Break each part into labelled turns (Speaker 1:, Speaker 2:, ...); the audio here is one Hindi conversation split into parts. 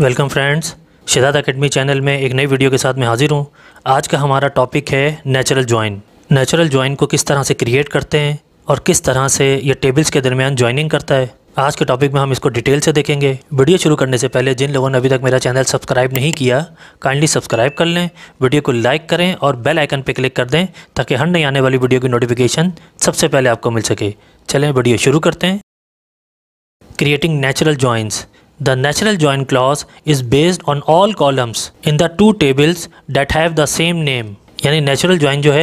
Speaker 1: Welcome friends Shiddat academy channel में एक नई वीडियो के साथ मैं हाज़िर हूँ आज का हमारा टॉपिक है नेचुरल ज्वाइन नेचुरल ज्वाइन को किस तरह से क्रिएट करते हैं और किस तरह से ये टेबल्स के दरमियान ज्वाइनिंग करता है आज के टॉपिक में हम इसको डिटेल से देखेंगे वीडियो शुरू करने से पहले जिन लोगों ने अभी तक मेरा चैनल सब्सक्राइब नहीं किया काइंडली सब्सक्राइब कर लें वीडियो को लाइक करें और बेल आइकन पर क्लिक कर दें ताकि हर नई आने वाली वीडियो की नोटिफिकेशन सबसे पहले आपको मिल सके चलें वीडियो शुरू करते हैं creating natural joins The natural join clause is based on all columns in the two tables that have the same name. यानी नेचुरल ज्वाइन जो है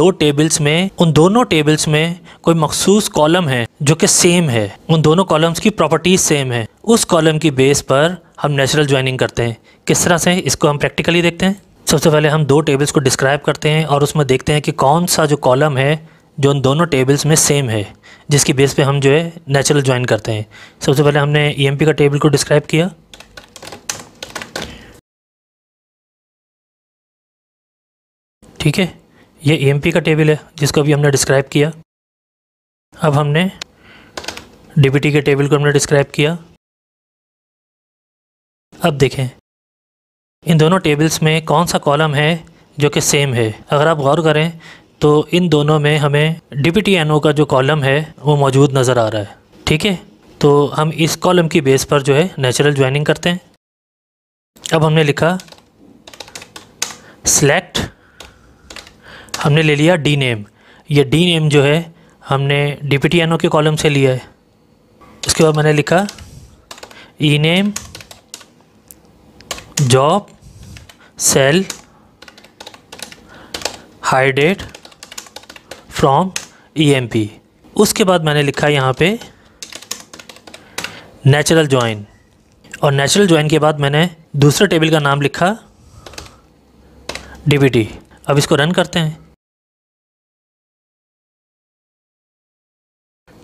Speaker 1: दो टेबल्स में उन दोनों टेबल्स में कोई मखसूस कॉलम है जो कि सेम है उन दोनों कॉलम्स की प्रॉपर्टीज सेम है उस कॉलम की बेस पर हम नेचुरल ज्वाइनिंग करते हैं किस तरह से इसको हम प्रैक्टिकली देखते हैं सबसे पहले हम दो टेबल्स को डिस्क्राइब करते हैं और उसमें देखते हैं कि कौन सा जो कॉलम है जो उन दोनों टेबल्स में सेम है जिसकी बेस पे हम जो है नेचुरल ज्वाइन करते हैं सबसे पहले हमने ई e का टेबल को डिस्क्राइब किया
Speaker 2: ठीक है ये ई e का टेबल है जिसको अभी हमने डिस्क्राइब किया अब हमने डीबीटी के टेबल को हमने डिस्क्राइब किया अब देखें इन दोनों टेबल्स
Speaker 1: में कौन सा कॉलम है जो कि सेम है अगर आप गौर करें तो इन दोनों में हमें डी पी का जो कॉलम है वो मौजूद नज़र आ रहा है ठीक है तो हम इस कॉलम की बेस पर जो है नेचुरल ज्वाइनिंग करते हैं अब हमने लिखा सेलेक्ट हमने ले लिया डी नेम ये डी नेम जो है हमने डी पी के कॉलम से लिया है उसके बाद मैंने लिखा E name job sal hire date from E e उसके बाद मैंने लिखा यहाँ पे नेचुरल ज्वाइन और नेचुरल ज्वाइन के बाद मैंने दूसरे टेबल का नाम लिखा डी अब इसको रन करते हैं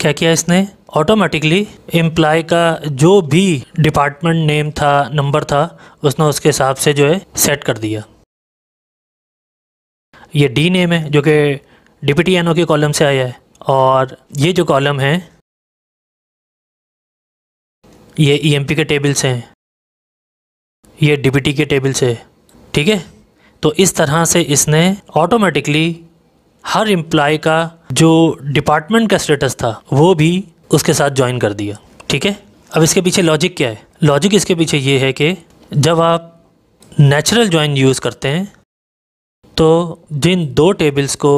Speaker 1: क्या किया इसने ऑटोमेटिकली एम्प्लॉय का जो भी डिपार्टमेंट नेम था नंबर था उसने उसके हिसाब से जो है सेट कर दिया ये डी नेम है जो कि डिप्टी ओ के
Speaker 2: कॉलम से आया है और ये जो कॉलम है
Speaker 1: ये ईएमपी e के टेबल से हैं ये डिप्टी के टेबल से है ठीक है तो इस तरह से इसने ऑटोमेटिकली हर एम्प्लॉय का जो डिपार्टमेंट का स्टेटस था वो भी उसके साथ ज्वाइन कर दिया ठीक है अब इसके पीछे लॉजिक क्या है लॉजिक इसके पीछे ये है कि जब आप नेचुरल ज्वाइन यूज़ करते हैं तो जिन दो टेबल्स को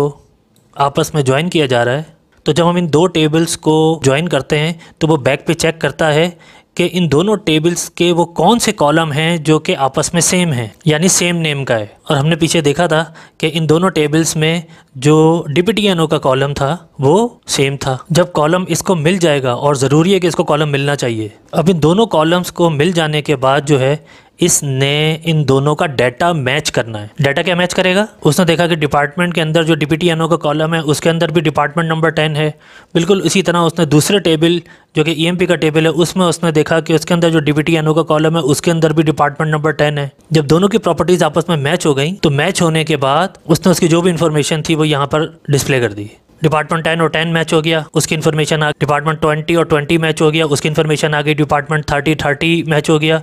Speaker 1: आपस में ज्वाइन किया जा रहा है तो जब हम इन दो टेबल्स को ज्वाइन करते हैं तो वो बैक पे चेक करता है कि इन दोनों टेबल्स के वो कौन से कॉलम हैं जो कि आपस में सेम हैं यानी सेम नेम का है और हमने पीछे देखा था कि इन दोनों टेबल्स में जो डिप्टी एनओ का कॉलम था वो सेम था जब कॉलम इसको मिल जाएगा और ज़रूरी है कि इसको कॉलम मिलना चाहिए अब इन दोनों कॉलम्स को मिल जाने के बाद जो है इसने इन दोनों का डाटा मैच करना है डाटा क्या मैच करेगा उसने देखा कि डिपार्टमेंट के अंदर जो डिप्टी एनओ का कॉलम है उसके अंदर भी डिपार्टमेंट नंबर टेन है बिल्कुल इसी तरह उसने दूसरे टेबल जो कि ईएमपी e का टेबल है उसमें उसने देखा कि उसके अंदर जो डिप्टी एनओ का कॉलम है उसके अंदर भी डिपार्टमेंट नंबर टेन है जब दोनों की प्रॉपर्टीज आपस में मैच हो गई तो मैच होने के बाद उसने उसकी जो भी इन्फॉर्मेशन थी वो यहाँ पर डिस्प्ले कर दी डिपार्टमेंट टेन और टेन मैच हो गया उसकी इन्फॉर्मेशन आ डिपार्टमेंट ट्वेंटी और ट्वेंटी मैच हो गया उसकी इन्फॉर्मेशन आ गई डिपार्टमेंट थर्टी थर्टी मैच हो गया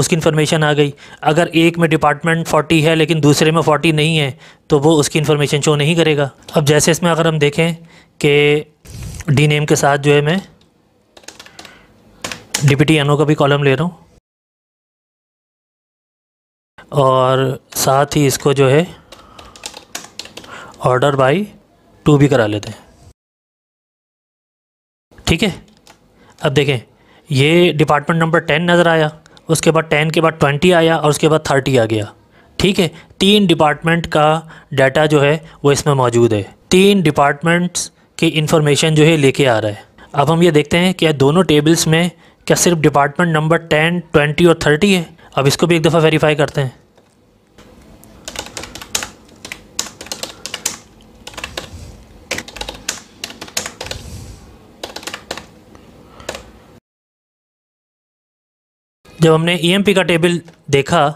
Speaker 1: उसकी इन्फॉर्मेशन आ गई अगर एक में डिपार्टमेंट फोर्टी है लेकिन दूसरे में फोर्टी नहीं है तो वो उसकी इन्फॉर्मेशन शो नहीं करेगा अब जैसे इसमें अगर हम देखें कि डी नेम के साथ जो है मैं
Speaker 2: डिप्टी एन का भी कॉलम ले रहा हूँ और
Speaker 1: साथ ही इसको जो है ऑर्डर बाई टू भी करा लेते हैं ठीक है अब देखें ये डिपार्टमेंट नंबर टेन नज़र आया उसके बाद टेन के बाद ट्वेंटी आया और उसके बाद थर्टी आ गया ठीक है तीन डिपार्टमेंट का डाटा जो है वो इसमें मौजूद है तीन डिपार्टमेंट्स की इंफॉर्मेशन जो है लेके आ रहा है अब हम ये देखते हैं कि दोनों टेबल्स में क्या सिर्फ डिपार्टमेंट नंबर टेन ट्वेंटी और थर्टी है अब इसको भी एक दफ़ा वेरीफाई करते हैं जब हमने ई e का टेबल देखा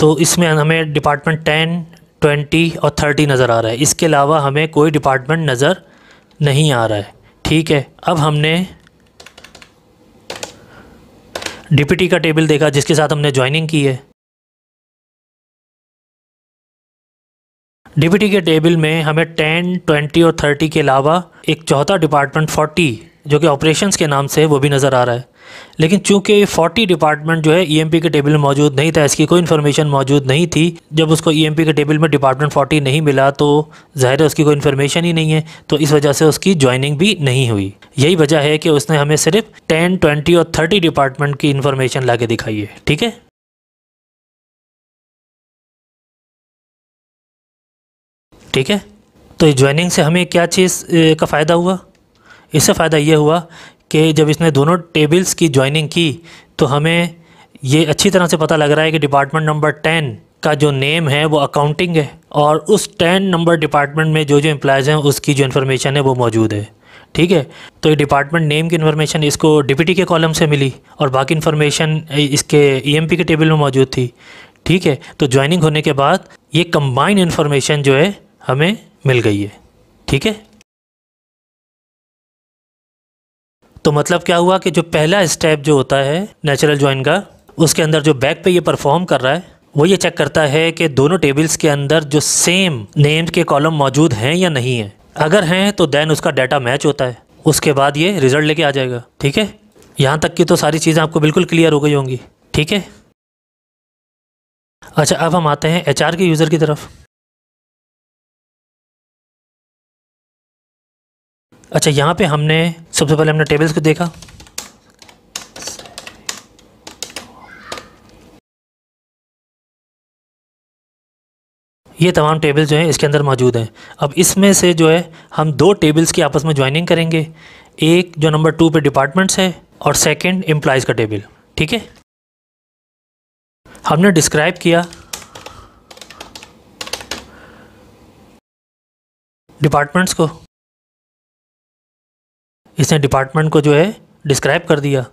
Speaker 1: तो इसमें हमें डिपार्टमेंट टेन ट्वेंटी और थर्टी नज़र आ रहा है इसके अलावा हमें कोई डिपार्टमेंट नज़र नहीं आ रहा है ठीक है अब हमने डीपीटी का टेबल देखा जिसके साथ हमने ज्वाइनिंग की है डीपीटी के टेबल में हमें टेन ट्वेंटी और थर्टी के अलावा एक चौथा डिपार्टमेंट फोर्टी जो कि ऑपरेशंस के नाम से वो भी नज़र आ रहा है लेकिन चूंकि 40 डिपार्टमेंट जो है ईएमपी e के टेबल में मौजूद नहीं था इसकी कोई इन्फॉर्मेशन मौजूद नहीं थी जब उसको ईएमपी e के टेबल में डिपार्टमेंट 40 नहीं मिला तो ज़ाहिर है उसकी कोई इन्फॉर्मेशन ही नहीं है तो इस वजह से उसकी ज्वाइनिंग भी नहीं हुई यही वजह है कि उसने हमें सिर्फ टेन ट्वेंटी और थर्टी डिपार्टमेंट की इन्फॉर्मेशन ला दिखाई है ठीक है
Speaker 2: ठीक है तो ज्वाइनिंग से
Speaker 1: हमें क्या चीज़ का फ़ायदा हुआ इससे फ़ायदा यह हुआ कि जब इसने दोनों टेबल्स की ज्वाइनिंग की तो हमें ये अच्छी तरह से पता लग रहा है कि डिपार्टमेंट नंबर टेन का जो नेम है वो अकाउंटिंग है और उस टेन नंबर डिपार्टमेंट में जो जो एम्प्लॉज़ हैं उसकी जो इन्फॉर्मेशन है वो मौजूद है ठीक है तो ये डिपार्टमेंट नेम की इन्फॉर्मेशन इसको डिप्टी के कॉलम से मिली और बाकी इन्फॉर्मेशन इसके ईएमपी e के टेबल में मौजूद थी ठीक है तो ज्वाइनिंग होने के बाद ये कम्बाइन इन्फॉर्मेशन जो है हमें मिल गई है
Speaker 2: ठीक है तो मतलब क्या हुआ कि जो पहला
Speaker 1: स्टेप जो होता है नेचुरल ज्वाइन का उसके अंदर जो बैक पे ये परफॉर्म कर रहा है वो ये चेक करता है कि दोनों टेबल्स के अंदर जो सेम नेम्स के कॉलम मौजूद हैं या नहीं है अगर हैं तो देन उसका डाटा मैच होता है उसके बाद ये रिजल्ट लेके आ जाएगा ठीक है यहाँ तक की तो सारी चीज़ें आपको बिल्कुल क्लियर हो गई होंगी ठीक है
Speaker 2: अच्छा अब हम आते हैं एच के यूज़र की तरफ अच्छा यहाँ पे हमने सबसे पहले हमने टेबल्स को देखा
Speaker 1: ये तमाम टेबल्स जो हैं इसके अंदर मौजूद हैं अब इसमें से जो है हम दो टेबल्स की आपस में ज्वाइनिंग करेंगे एक जो नंबर टू पे डिपार्टमेंट्स है और सेकंड एम्प्लाइज का टेबल ठीक है हमने डिस्क्राइब किया डिपार्टमेंट्स को इसने डिपार्टमेंट को जो है डिस्क्राइब कर दिया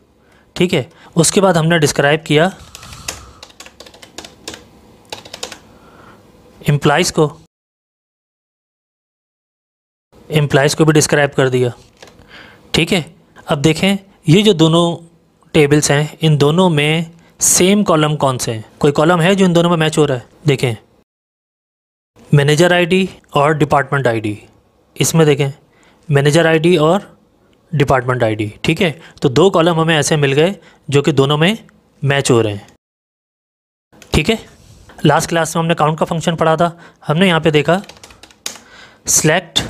Speaker 1: ठीक है उसके बाद हमने डिस्क्राइब किया
Speaker 2: एम्प्लाइज़ को
Speaker 1: एम्प्लाइज़ को भी डिस्क्राइब कर दिया ठीक है अब देखें ये जो दोनों टेबल्स हैं इन दोनों में सेम कॉलम कौन से हैं कोई कॉलम है जो इन दोनों में मैच हो रहा है देखें मैनेजर आईडी और डिपार्टमेंट आईडी इसमें देखें मैनेजर आईडी और डिपार्टमेंट आईडी ठीक है तो दो कॉलम हमें ऐसे मिल गए जो कि दोनों में मैच हो रहे हैं ठीक है लास्ट क्लास में हमने काउंट का फंक्शन पढ़ा था हमने यहाँ पे देखा select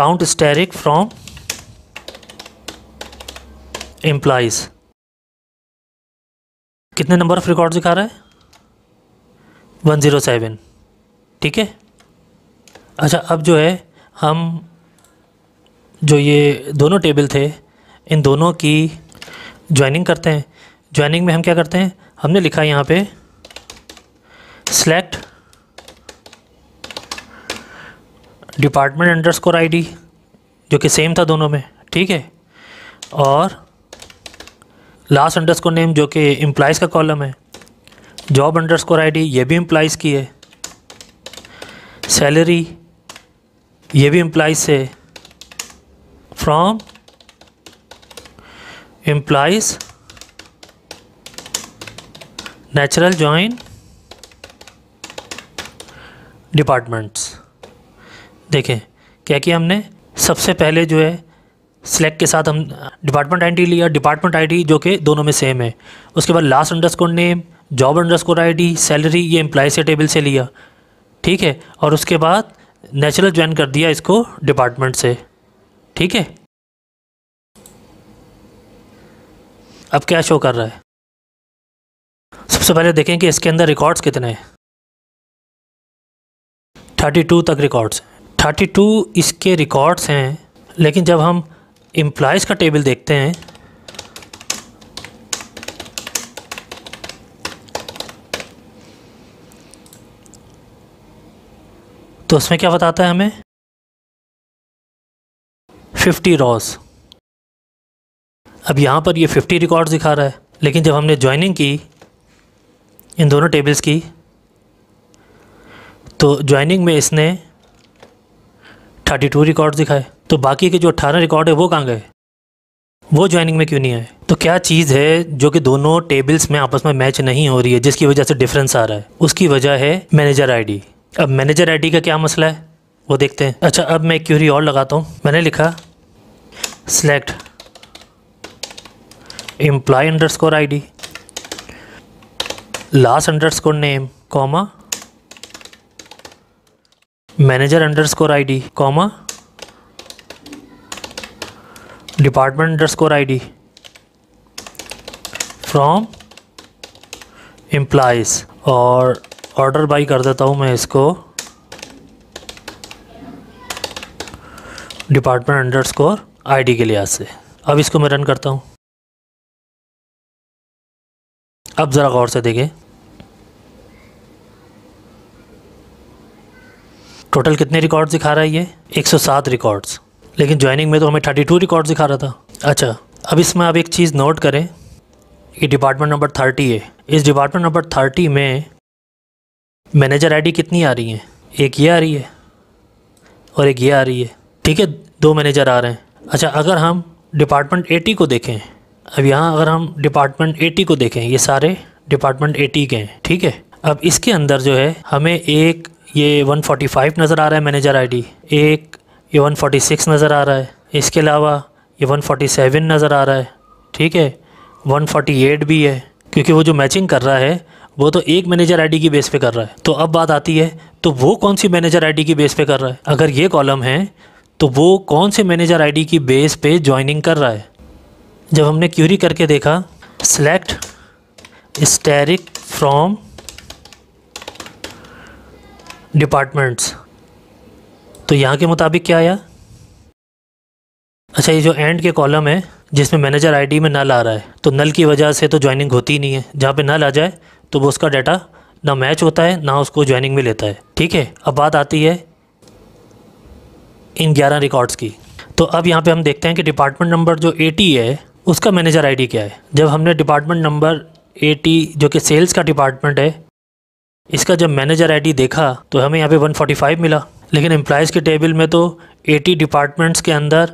Speaker 1: count asterisk from employees कितने नंबर ऑफ रिकॉर्ड दिखा रहा है वन ज़ीरो सेवन ठीक है अच्छा अब जो है हम जो ये दोनों टेबल थे इन दोनों की ज्वाइनिंग करते हैं ज्वाइनिंग में हम क्या करते हैं हमने लिखा है यहाँ पे select department underscore I जो कि सेम था दोनों में ठीक है और लास्ट अंडर स्कोर नेम जो कि एम्प्लाइज़ का कॉलम है जॉब अंडर स्कोर आई ये भी एम्प्लाइज़ की है सैलरी ये भी एम्प्लाइज से from implies natural join departments देखें क्या किया हमने सबसे पहले जो है सिलेक्ट के साथ हम डिपार्टमेंट आईडी लिया डिपार्टमेंट आईडी जो कि दोनों में सेम है उसके बाद last underscore name job underscore ID salary ये एम्प्लाई से टेबल से लिया ठीक है और उसके बाद नेचुरल ज्वाइन कर दिया इसको डिपार्टमेंट से ठीक है
Speaker 2: अब क्या शो कर रहा है सबसे पहले
Speaker 1: देखें कि इसके अंदर रिकॉर्ड्स कितने हैं 32 तक रिकॉर्ड्स 32 इसके रिकॉर्ड्स हैं लेकिन जब हम एम्प्लॉयज़ का टेबल देखते हैं तो उसमें क्या
Speaker 2: बताता है हमें 50 रॉस
Speaker 1: अब यहाँ पर ये 50 रिकॉर्ड्स दिखा रहा है लेकिन जब हमने ज्वाइनिंग की इन दोनों टेबल्स की तो ज्वाइनिंग में इसने 32 रिकॉर्ड्स दिखाए तो बाकी के जो 18 रिकॉर्ड है वो कहाँ गए वो ज्वाइनिंग में क्यों नहीं आए तो क्या चीज़ है जो कि दोनों टेबल्स में आपस में मैच नहीं हो रही है जिसकी वजह से डिफरेंस आ रहा है उसकी वजह है मैनेजर आईडी अब मैनेजर आईडी का क्या मसला है वो देखते हैं अच्छा अब मैं क्यूरी और लगाता हूँ मैंने लिखा select employee underscore id last underscore name comma manager underscore id comma department underscore id from implies और ऑर्डर बाई कर देता हूँ मैं इसको डिपार्टमेंट अंडर स्कोर आईडी के लिहाज से अब
Speaker 2: इसको मैं रन करता हूँ अब ज़रा गौर से देखें
Speaker 1: टोटल कितने रिकॉर्ड्स दिखा रहा है ये 107 रिकॉर्ड्स लेकिन ज्वाइनिंग में तो हमें 32 रिकॉर्ड्स दिखा रहा था अच्छा अब इसमें आप एक चीज़ नोट करें ये डिपार्टमेंट नंबर 30 है इस डिपार्टमेंट नंबर 30 में मैनेजर आईडी कितनी आ रही है एक ये आ रही है और एक ये आ रही है ठीक है दो मैनेजर आ रहे हैं अच्छा अगर हम डिपार्टमेंट एटी को देखें अब यहाँ अगर हम डिपार्टमेंट एटी को देखें ये सारे डिपार्टमेंट एटी के हैं ठीक है अब इसके अंदर जो है हमें एक ये 145 नज़र आ रहा है मैनेजर आईडी एक ये 146 नज़र आ रहा है इसके अलावा ये 147 नज़र आ रहा है ठीक है 148 भी है क्योंकि वो जो मैचिंग कर रहा है वो तो एक मैनेजर आईडी की बेस पे कर रहा है तो अब बात आती है तो वो कौन सी मैनेजर आईडी की बेस पे कर रहा है अगर ये कॉलम है तो वो कौन से मैनेजर आईडी की बेस पे ज्वाइनिंग कर रहा है जब हमने क्यूरी करके देखा सेलेक्ट स्टेरिक फ्रॉम डिपार्टमेंट्स तो यहाँ के मुताबिक क्या आया अच्छा ये जो एंड के कॉलम है जिसमें मैनेजर आईडी में नल आ रहा है तो नल की वजह से तो ज्वाइनिंग होती ही नहीं है जहाँ पे नल आ जाए तो वो उसका डाटा ना मैच होता है ना उसको ज्वाइनिंग में लेता है ठीक है अब बात आती है इन 11 रिकॉर्ड्स की तो अब यहाँ पे हम देखते हैं कि डिपार्टमेंट नंबर जो 80 है उसका मैनेजर आईडी क्या है जब हमने डिपार्टमेंट नंबर 80 जो कि सेल्स का डिपार्टमेंट है इसका जब मैनेजर आईडी देखा तो हमें यहाँ पे 145 मिला लेकिन एम्प्लॉयज़ के टेबल में तो 80 डिपार्टमेंट्स के अंदर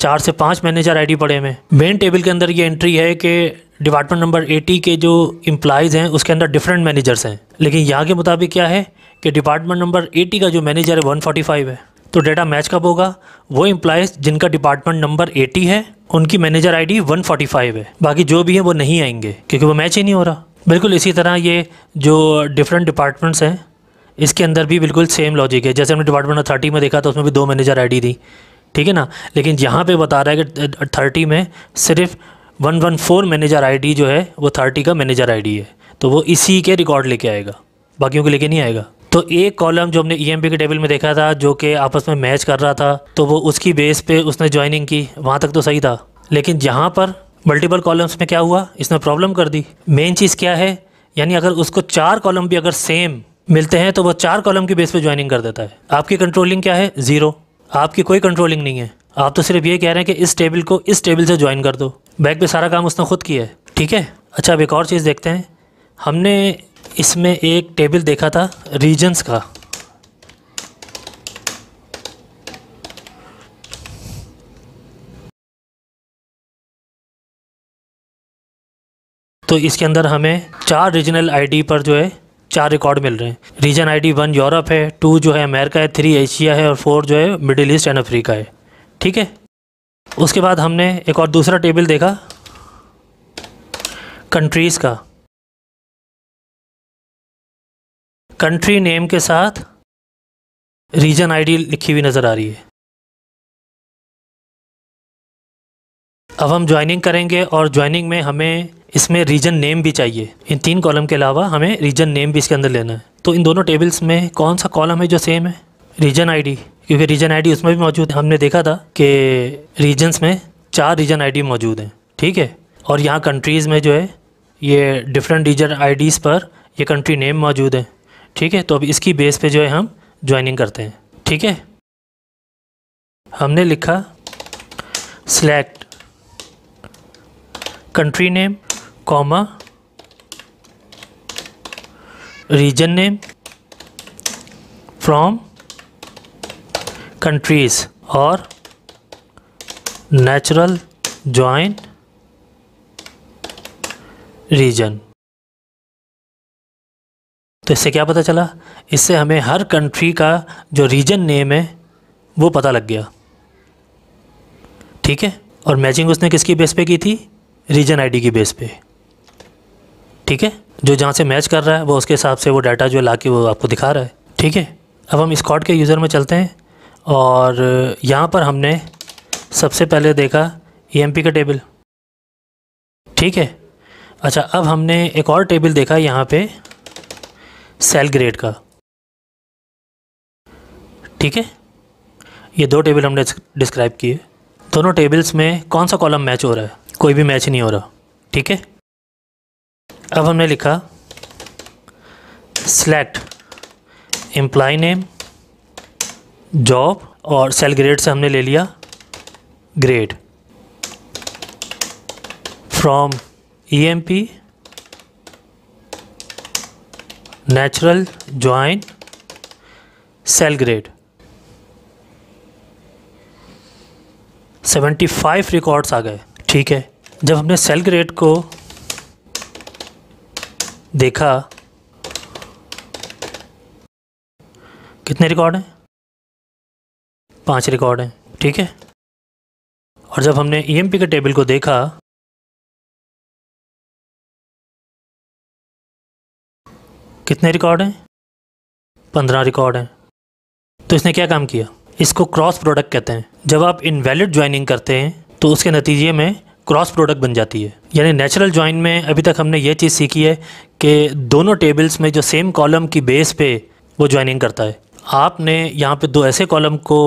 Speaker 1: चार से पाँच मैनेजर आईडी पड़े हुए मेन टेबल के अंदर ये एंट्री है कि डिपार्टमेंट नंबर 80 के जो एम्प्लॉयज़ हैं उसके अंदर डिफरेंट मैनेजर्स हैं लेकिन यहाँ के मुताबिक क्या है कि डिपार्टमेंट नंबर 80 का जो मैनेजर है 145 है तो डेटा मैच कब होगा वो इम्प्लाइज जिनका डिपार्टमेंट नंबर 80 है उनकी मैनेजर आईडी 145 है बाकी जो भी हैं वो नहीं आएंगे क्योंकि वो मैच ही नहीं हो रहा बिल्कुल इसी तरह ये जो डिफरेंट डिपार्टमेंट्स हैं इसके अंदर भी बिल्कुल सेम लॉजिक है जैसे हमने डिपार्टमेंट ऑफ थर्टी में देखा तो उसमें भी दो मैनेजर आई थी ठीक है ना लेकिन यहाँ पर बता रहा है कि थर्टी में सिर्फ one one four manager I जो है वो थर्टी का मैनेजर आई है तो वो इसी के रिकॉर्ड लेके आएगा बाकियों के लेके नहीं आएगा तो एक कॉलम जो हमने ई e के टेबल में देखा था जो कि आपस में मैच कर रहा था तो वो उसकी बेस पे उसने ज्वाइनिंग की वहाँ तक तो सही था लेकिन जहाँ पर मल्टीपल कॉलम्स में क्या हुआ इसने प्रॉब्लम कर दी मेन चीज़ क्या है यानी अगर उसको चार कॉलम भी अगर सेम मिलते हैं तो वो चार कॉलम की बेस पे ज्वाइनिंग कर देता है आपकी कंट्रोलिंग क्या है ज़ीरो आपकी कोई कंट्रोलिंग नहीं है आप तो सिर्फ ये कह रहे हैं कि इस टेबल को इस टेबल से ज्वाइन कर दो बैक पे सारा काम उसने खुद किया है ठीक है अच्छा अब एक और चीज़ देखते हैं हमने इसमें एक टेबल देखा था रीजन्स का तो इसके अंदर हमें चार रीजनल आईडी पर जो है चार रिकॉर्ड मिल रहे हैं रीजन आईडी वन यूरोप है टू जो है अमेरिका है थ्री एशिया है और फोर जो है मिडिल ईस्ट एंड अफ्रीका है ठीक है उसके बाद हमने एक और दूसरा टेबल देखा कंट्रीज़ का
Speaker 2: कंट्री नेम के साथ रीजन आईडी लिखी हुई नज़र आ रही है अब हम
Speaker 1: ज्वाइनिंग करेंगे और ज्वाइनिंग में हमें इसमें रीजन नेम भी चाहिए इन तीन कॉलम के अलावा हमें रीजन नेम भी इसके अंदर लेना है तो इन दोनों टेबल्स में कौन सा कॉलम है जो सेम है रीजन आईडी क्योंकि रीजन आईडी उसमें भी मौजूद है हमने देखा था कि रीजन्स में चार रीजन आईडी मौजूद हैं ठीक है और यहाँ कंट्रीज़ में जो है ये डिफरेंट रीजन आईडीज़ पर ये कंट्री नेम मौजूद है ठीक है तो अब इसकी बेस पे जो है हम ज्वाइनिंग करते हैं ठीक है हमने लिखा select country name comma region name from countries और नेचुरल ज्वाइन रीजन तो इससे क्या पता चला इससे हमें हर कंट्री का जो रीजन नेम है वो पता लग गया ठीक है और मैचिंग उसने किसकी बेस पे की थी रीजन आईडी की बेस पे ठीक है जो जहाँ से मैच कर रहा है वो उसके हिसाब से वो डाटा जो ला के वो आपको दिखा रहा है ठीक है अब हम स्कॉट के यूज़र में चलते हैं और यहाँ पर हमने सबसे पहले देखा ई e का टेबल ठीक है अच्छा अब हमने एक और टेबल देखा यहाँ पर सेल ग्रेड का ठीक है ये दो टेबल हमने डिस्क्राइब किए दोनों टेबल्स में कौन सा कॉलम मैच हो रहा है कोई भी मैच नहीं हो रहा ठीक है अब हमने लिखा सेलेक्ट एम्प्लाई नेम जॉब और सेल ग्रेड से हमने ले लिया grade from E M P natural join sal grade 75 records आ गए ठीक है जब हमने सेल ग्रेड को देखा कितने रिकॉर्ड हैं
Speaker 2: पांच रिकॉर्ड हैं ठीक है और जब हमने ई e के टेबल को देखा
Speaker 1: कितने रिकॉर्ड हैं पंद्रह रिकॉर्ड हैं तो इसने क्या काम किया इसको क्रॉस प्रोडक्ट कहते हैं जब आप इनवैलिड ज्वाइनिंग करते हैं तो उसके नतीजे में क्रॉस प्रोडक्ट बन जाती है यानी नेचुरल ज्वाइन में अभी तक हमने ये चीज़ सीखी है कि दोनों टेबल्स में जो सेम कॉलम की बेस पे वो ज्वाइनिंग करता है आपने यहाँ पे दो ऐसे कॉलम को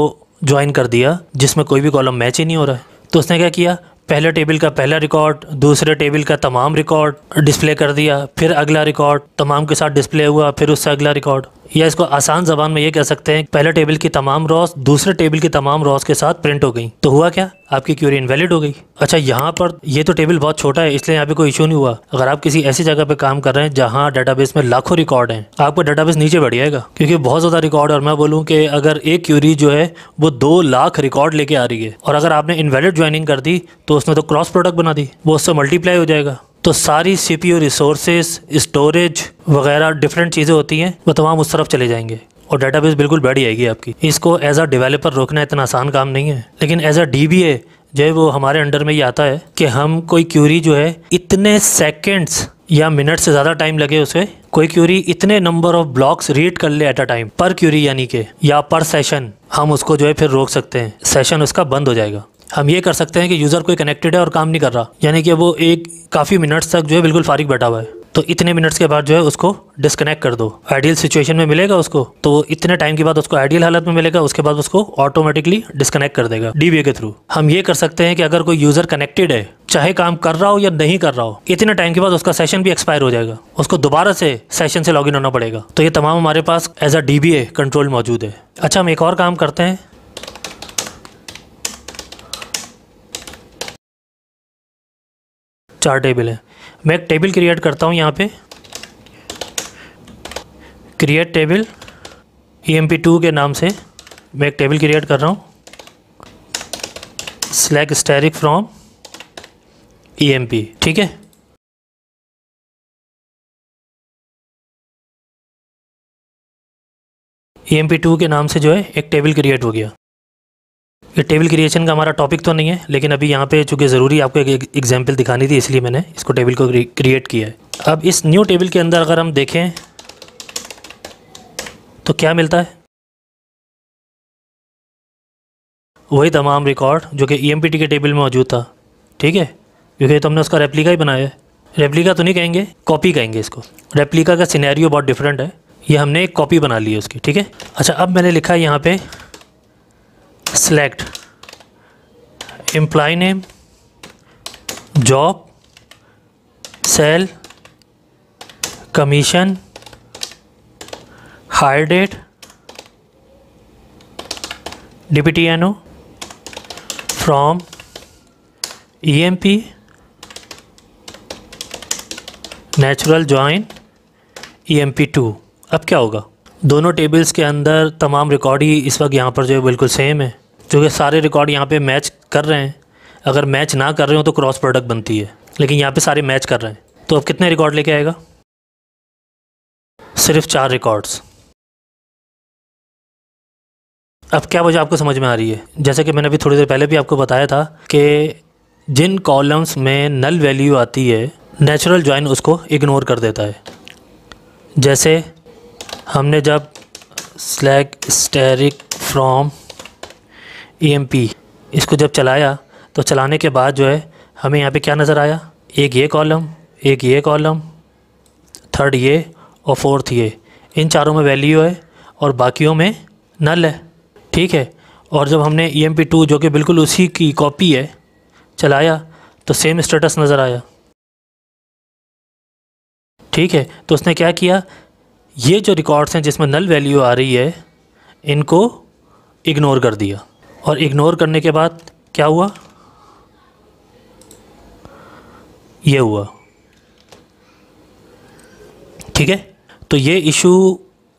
Speaker 1: ज्वाइन कर दिया जिसमें कोई भी कॉलम मैच ही नहीं हो रहा है तो उसने क्या किया पहले टेबल का पहला रिकॉर्ड दूसरे टेबल का तमाम रिकॉर्ड डिस्प्ले कर दिया फिर अगला रिकॉर्ड तमाम के साथ डिस्प्ले हुआ फिर उससे अगला रिकॉर्ड या इसको आसान जबान में ये कह सकते हैं पहले टेबल की तमाम रॉस दूसरे टेबल की तमाम रॉस के साथ प्रिंट हो गई तो हुआ क्या आपकी क्यूरी इनवैलिड हो गई अच्छा यहाँ पर ये तो टेबल बहुत छोटा है इसलिए यहाँ पे कोई इशू नहीं हुआ अगर आप किसी ऐसी जगह पे काम कर रहे हैं जहाँ डेटाबेस में लाखों रिकॉर्ड हैं आपका डेटाबेस नीचे बढ़ जाएगा क्योंकि बहुत ज़्यादा रिकॉर्ड और मैं बोलूँ कि अगर एक क्यूरी जो है वो दो लाख रिकॉर्ड लेके आ रही है और अगर आपने इनवैलिड ज्वाइनिंग कर दी तो उसने तो क्रॉस प्रोडक्ट बना दी वो उससे मल्टीप्लाई हो जाएगा तो सारी C P U resources storage वगैरह डिफरेंट चीज़ें होती हैं वो तमाम उस तरफ चले जाएंगे और बेस बिल्कुल बैठ जाएगी आपकी इसको एज अ डिवेलपर रोकना इतना आसान काम नहीं है लेकिन as a D B A जो है वो हमारे अंडर में ही आता है कि हम कोई क्यूरी जो है इतने सेकेंड्स या मिनट से ज़्यादा टाइम लगे उसे कोई क्यूरी इतने नंबर ऑफ ब्लॉक्स रीड कर ले एट अ टाइम पर क्यूरी यानी के या पर सेशन हम उसको जो है फिर रोक सकते हैं सेशन उसका बंद हो जाएगा हम ये कर सकते हैं कि यूज़र कोई कनेक्टेड है और काम नहीं कर रहा यानी कि वो एक काफ़ी मिनट्स तक जो है बिल्कुल फारिक बैठा हुआ है तो इतने मिनट्स के बाद जो है उसको डिसकनेक्ट कर दो आइडियल सिचुएशन में मिलेगा उसको तो इतने टाइम के बाद उसको आइडियल हालत में मिलेगा उसके बाद उसको ऑटोमेटिकली डिसकनेक्ट कर देगा डी के थ्रू हम ये कर सकते हैं कि अगर कोई यूज़र कनेक्टेड है चाहे काम कर रहा हो या नहीं कर रहा हो इतने टाइम के बाद उसका सेशन भी एक्सपायर हो जाएगा उसको दोबारा से सेशन से लॉगिन होना पड़ेगा तो ये तमाम हमारे पास एज अ डी कंट्रोल मौजूद है अच्छा हम एक और काम करते हैं चार टेबल हैं मैं एक टेबल क्रिएट करता हूँ यहाँ पे create table E M P two के नाम से मैं एक टेबल क्रिएट कर रहा हूँ select asterisk from
Speaker 2: E M P ठीक है ई एम पी टू के नाम से जो है एक टेबल क्रिएट
Speaker 1: हो गया ये टेबल क्रिएशन का हमारा टॉपिक तो नहीं है लेकिन अभी यहाँ पे चूँकि ज़रूरी आपको एक एग्जाम्पल दिखानी थी इसलिए मैंने इसको टेबल को क्रिएट किया है अब इस न्यू टेबल के अंदर अगर हम देखें तो क्या मिलता है वही तमाम रिकॉर्ड जो कि ई e के टेबल में मौजूद था ठीक है क्योंकि तो हमने उसका रेप्लिका ही बनाया है रेप्लिका तो नहीं कहेंगे कॉपी कहेंगे इसको रेप्लिका का सीनैरियो बहुत डिफरेंट है ये हमने एक कॉपी बना ली है उसकी ठीक है अच्छा अब मैंने लिखा है यहाँ पर select employee name job sell commission hire date DPTNO from EMP natural join EMP2 अब क्या होगा दोनों टेबल्स के अंदर तमाम रिकॉर्ड ही इस वक्त यहाँ पर जो है बिल्कुल सेम है जो कि सारे रिकॉर्ड यहाँ पे मैच कर रहे हैं अगर मैच ना कर रहे हो तो क्रॉस प्रोडक्ट बनती है लेकिन यहाँ पे सारे मैच कर रहे हैं तो अब कितने रिकॉर्ड लेके आएगा
Speaker 2: सिर्फ चार रिकॉर्ड्स अब
Speaker 1: क्या वजह आपको समझ में आ रही है जैसे कि मैंने अभी थोड़ी देर पहले भी आपको बताया था कि जिन कॉलम्स में नल वैल्यू आती है नेचुरल ज्वाइन उसको इग्नोर कर देता है जैसे हमने जब select asterisk from E e इसको जब चलाया तो चलाने के बाद जो है हमें यहाँ पे क्या नज़र आया एक ये कॉलम एक ये कॉलम थर्ड ये और फोर्थ ये इन चारों में वैल्यू है और बाकियों में नल है ठीक है और जब हमने ई एम पी टू जो कि बिल्कुल उसी की कॉपी है चलाया तो सेम स्टेटस नज़र आया ठीक है तो उसने क्या किया ये जो रिकॉर्ड्स हैं जिसमें नल वैल्यू आ रही है इनको इग्नोर कर दिया और इग्नोर करने के बाद क्या हुआ ये हुआ ठीक है तो ये इशू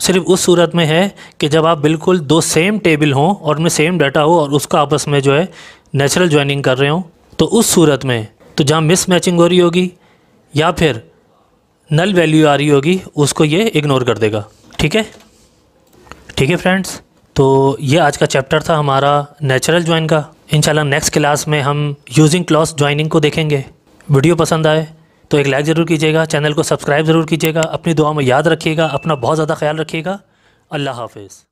Speaker 1: सिर्फ उस सूरत में है कि जब आप बिल्कुल दो सेम टेबल हों और उनमें सेम डाटा हो और उसका आपस में जो है नेचुरल ज्वाइनिंग कर रहे हों तो उस सूरत में तो जहाँ मिस मैचिंग हो रही होगी या फिर नल वैल्यू आ रही होगी उसको ये इग्नोर कर देगा ठीक है ठीक है फ्रेंड्स तो ये आज का चैप्टर था हमारा नेचुरल ज्वाइन का इंशाल्लाह नेक्स्ट क्लास में हम यूजिंग क्लॉस ज्वाइनिंग को देखेंगे वीडियो पसंद आए तो एक लाइक ज़रूर कीजिएगा चैनल को सब्सक्राइब ज़रूर कीजिएगा अपनी दुआ में याद रखिएगा अपना बहुत ज़्यादा ख्याल रखिएगा अल्लाह हाफिज़